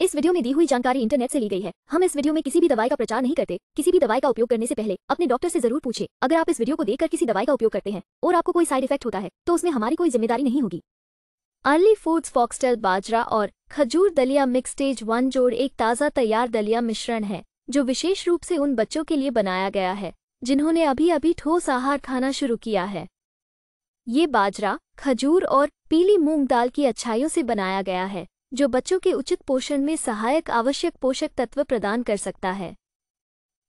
इस वीडियो में दी हुई जानकारी इंटरनेट से ली गई है हम इस वीडियो में किसी भी दवाई का प्रचार नहीं करते किसी भी दवाई का उपयोग करने से पहले अपने डॉक्टर से जरूर पूछे अगर आप इस वीडियो को देखकर किसी दवाई का उपयोग करते हैं और आपको कोई साइड इफेक्ट होता है तो उसमें हमारी कोई जिम्मेदारी नहीं होगी अर्ली फूड्स फॉक्सटेल बाजरा और खजूर दलिया मिक्स स्टेज वन जोड़ एक ताज़ा तैयार दलिया मिश्रण है जो विशेष रूप से उन बच्चों के लिए बनाया गया है जिन्होंने अभी अभी ठोस आहार खाना शुरू किया है ये बाजरा खजूर और पीली मूंग दाल की अच्छाइयों से बनाया गया है जो बच्चों के उचित पोषण में सहायक आवश्यक पोषक तत्व प्रदान कर सकता है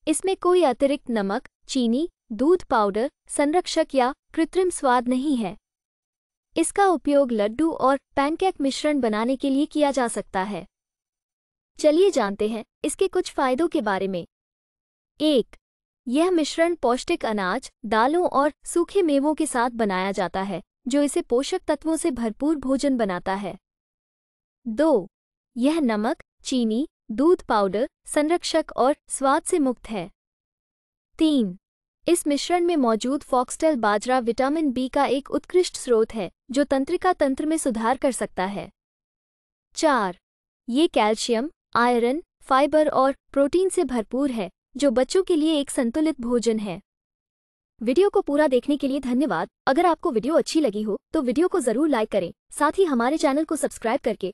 इसमें कोई अतिरिक्त नमक चीनी दूध पाउडर संरक्षक या कृत्रिम स्वाद नहीं है इसका उपयोग लड्डू और पैनकेक मिश्रण बनाने के लिए किया जा सकता है चलिए जानते हैं इसके कुछ फायदों के बारे में एक यह मिश्रण पौष्टिक अनाज दालों और सूखे मेवों के साथ बनाया जाता है जो इसे पोषक तत्वों से भरपूर भोजन बनाता है दो यह नमक चीनी दूध पाउडर संरक्षक और स्वाद से मुक्त है तीन इस मिश्रण में मौजूद फॉक्सटेल बाजरा विटामिन बी का एक उत्कृष्ट स्रोत है जो तंत्रिका तंत्र में सुधार कर सकता है चार ये कैल्शियम आयरन फाइबर और प्रोटीन से भरपूर है जो बच्चों के लिए एक संतुलित भोजन है वीडियो को पूरा देखने के लिए धन्यवाद अगर आपको वीडियो अच्छी लगी हो तो वीडियो को जरूर लाइक करें साथ ही हमारे चैनल को सब्सक्राइब करके